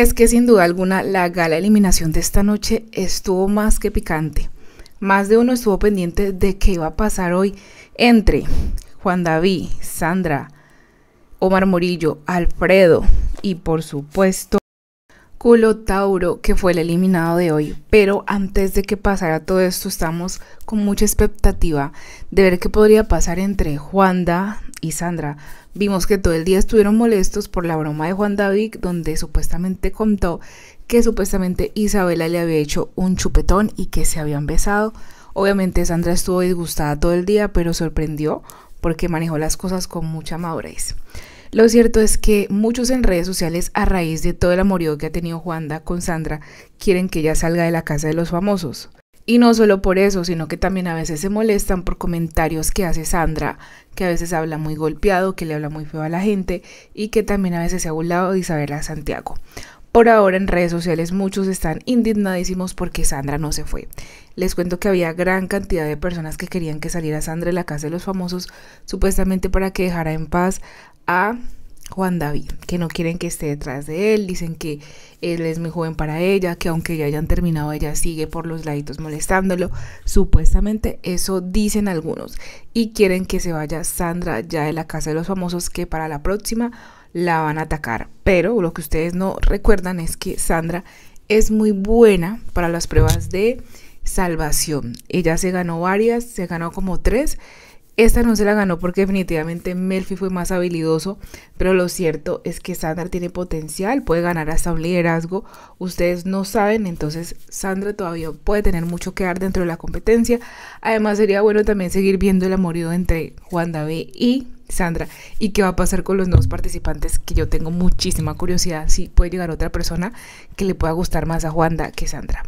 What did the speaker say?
Es que sin duda alguna la gala eliminación de esta noche estuvo más que picante. Más de uno estuvo pendiente de qué iba a pasar hoy entre Juan David, Sandra, Omar Morillo, Alfredo y por supuesto Culo Tauro, que fue el eliminado de hoy. Pero antes de que pasara todo esto, estamos con mucha expectativa de ver qué podría pasar entre Juanda, y Sandra. Vimos que todo el día estuvieron molestos por la broma de Juan David, donde supuestamente contó que supuestamente Isabela le había hecho un chupetón y que se habían besado. Obviamente Sandra estuvo disgustada todo el día, pero sorprendió porque manejó las cosas con mucha madurez. Lo cierto es que muchos en redes sociales, a raíz de todo el amorío que ha tenido Juanda con Sandra, quieren que ella salga de la casa de los famosos. Y no solo por eso, sino que también a veces se molestan por comentarios que hace Sandra, que a veces habla muy golpeado, que le habla muy feo a la gente y que también a veces se ha burlado de Isabela Santiago. Por ahora en redes sociales muchos están indignadísimos porque Sandra no se fue. Les cuento que había gran cantidad de personas que querían que saliera Sandra de la casa de los famosos, supuestamente para que dejara en paz a Juan David, que no quieren que esté detrás de él, dicen que él es muy joven para ella, que aunque ya hayan terminado, ella sigue por los laditos molestándolo. Supuestamente eso dicen algunos. Y quieren que se vaya Sandra ya de la casa de los famosos, que para la próxima la van a atacar. Pero lo que ustedes no recuerdan es que Sandra es muy buena para las pruebas de salvación. Ella se ganó varias, se ganó como tres esta no se la ganó porque definitivamente Melfi fue más habilidoso, pero lo cierto es que Sandra tiene potencial, puede ganar hasta un liderazgo. Ustedes no saben, entonces Sandra todavía puede tener mucho que dar dentro de la competencia. Además sería bueno también seguir viendo el amorido entre Juan B y Sandra y qué va a pasar con los nuevos participantes que yo tengo muchísima curiosidad si puede llegar otra persona que le pueda gustar más a Juanda que Sandra.